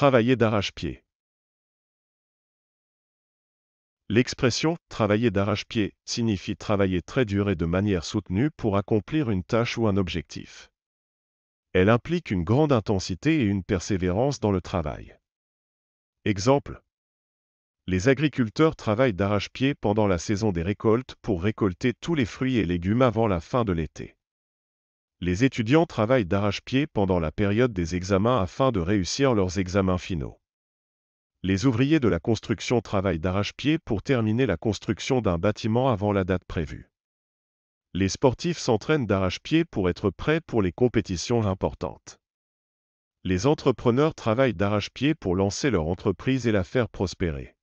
Travailler d'arrache-pied. L'expression travailler d'arrache-pied signifie travailler très dur et de manière soutenue pour accomplir une tâche ou un objectif. Elle implique une grande intensité et une persévérance dans le travail. Exemple les agriculteurs travaillent d'arrache-pied pendant la saison des récoltes pour récolter tous les fruits et légumes avant la fin de l'été. Les étudiants travaillent d'arrache-pied pendant la période des examens afin de réussir leurs examens finaux. Les ouvriers de la construction travaillent d'arrache-pied pour terminer la construction d'un bâtiment avant la date prévue. Les sportifs s'entraînent d'arrache-pied pour être prêts pour les compétitions importantes. Les entrepreneurs travaillent d'arrache-pied pour lancer leur entreprise et la faire prospérer.